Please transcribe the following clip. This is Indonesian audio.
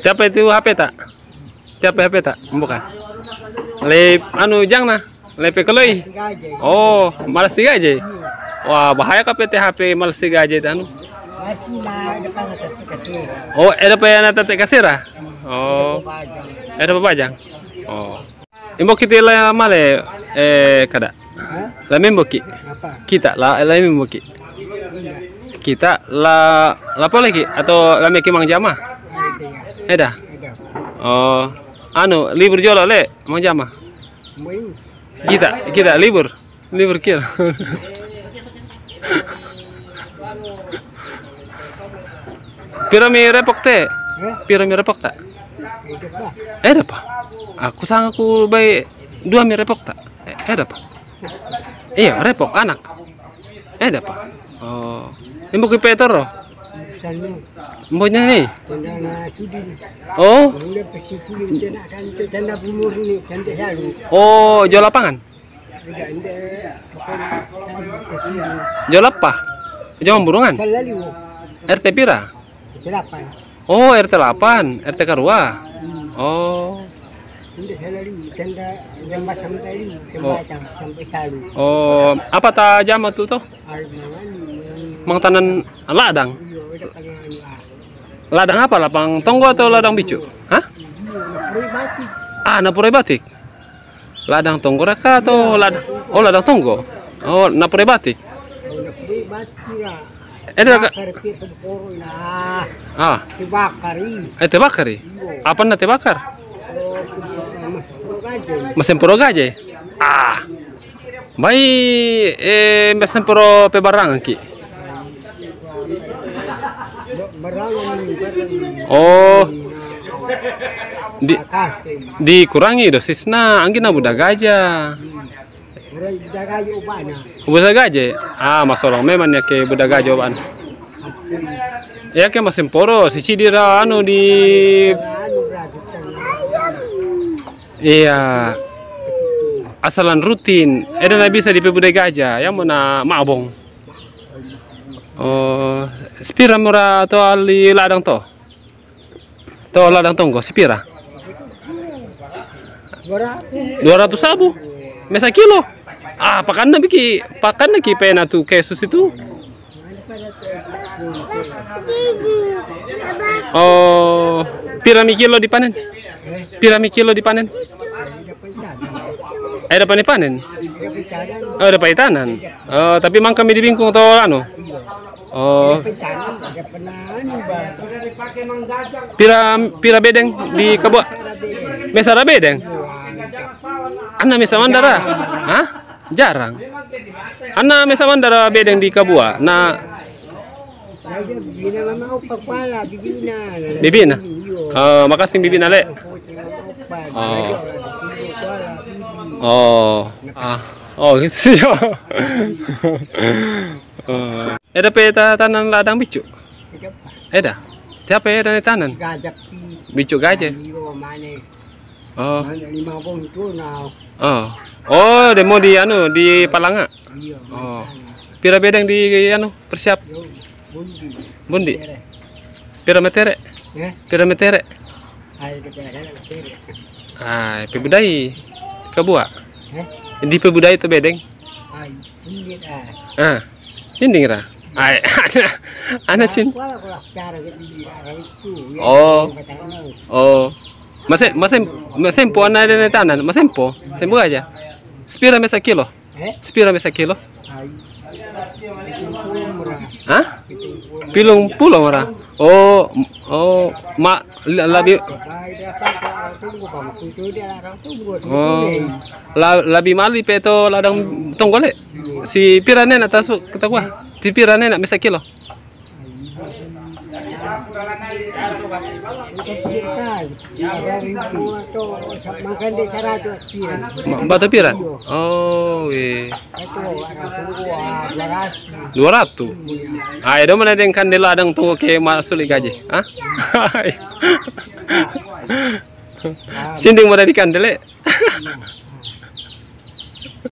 Siapa itu HP tak? Siapa HP tak? buka Lep anu jang nah. Lepe keloi. Oh, malas tiga aja. Wah, bahaya kape PT HP malas tiga aja tanu. Oh, ada yang nanti tete lah Oh. Ada apa bajang. Ah? Oh. oh. Imbo kita la male eh, eh kada. La memboki. Kita la la memboki. Kita lah la apa lagi atau la meki mang ah? Eda. Oh, anu libur jolo le, mau jama? Kita, kita libur, libur kira. Piramir repok teh? Piramir repok tak? Eh, ada apa? Aku sang aku baik dua mi repok tak? Eh, ada apa? Iya, repok anak. Eh, ada apa? Oh, ini bukit Peter loh. Oh. Oh, jual lapangan? Jual apa? Jual burungan? RT pira? Oh, RT 8, RT Karua. Hmm. Oh. Oh. oh, apa tajam tuh toh? Mang tanan ladang. Ladang apa? Lapang tonggo atau ladang bicu? Hah? Ah, napure batik. Ladang tonggo raka atau ladang? Oh, ladang tonggo. Oh, napure batik. Eh, raka. Ah. Tebakari. Eh, tebakari. Apa nanti bakar? Mesin puro gaje. Ah. Baik, eh mesin puro pebarang ki. Oh. Di, dikurangi dosisnya, angin abu dagaja. Budak gajah? Ah, masalah. memang ya ke budak gajah oban. Ya ke masih poro, si cidira anu di Iya. Asalan rutin, eh dan bisa di pebudak gajah, yang mana mabong. Oh. Spira mura to ali ladang to. To ladang tonggo spira. 200 sabu. Mesa kilo. Ah, pakan na biki, pakan na ki pena tu kesus itu. Oh, pirami kilo dipanen. Pirami kilo dipanen. panen eh, panen dipanen. Oh, dapat Oh, tapi mang kami di dibingkung to ano. Oh. Pira pira bedeng di kebo. Mesa bedeng. Ana mesa mandara. Hah? Jarang. Ana mesa mandara bedeng di kebua. Na Bibina. Oh, makasih bibina le. Oh. Oh. Ah. Oh, siyo. oh. Ada peta ta tanan ladang bicu. Ada. Siapa pe eda tanan. Gajak. Bicu gajah. Oh. oh. Oh. Oh, demo di anu di Palanga. Iya, oh. Pira bedeng di anu persiap. Bundi. Bundi. Pira metere. Eh? Pira metere. Eh? Ah, pebudai kabua. Di pebudai itu bedeng. Ah, ini ra. Ay, ano, ano chin? Oh. Oh. Masem, masem, masempo na rin na tanan. Masempo. Sembo aja. Spira mesa kilo. Spira mesa kilo. Hah? Pilung pulong ora. Oh, oh, ma labi Oh, labi mali peto ladang tonggole si pirane nak tasu gua. Ah? si pirane nak mesak kilo Mbak Tepiran? piran oh iya dua ratus ah ya, itu mana yang ada yang tunggu ke masuk gaji Hah? sinding mana di Hahaha.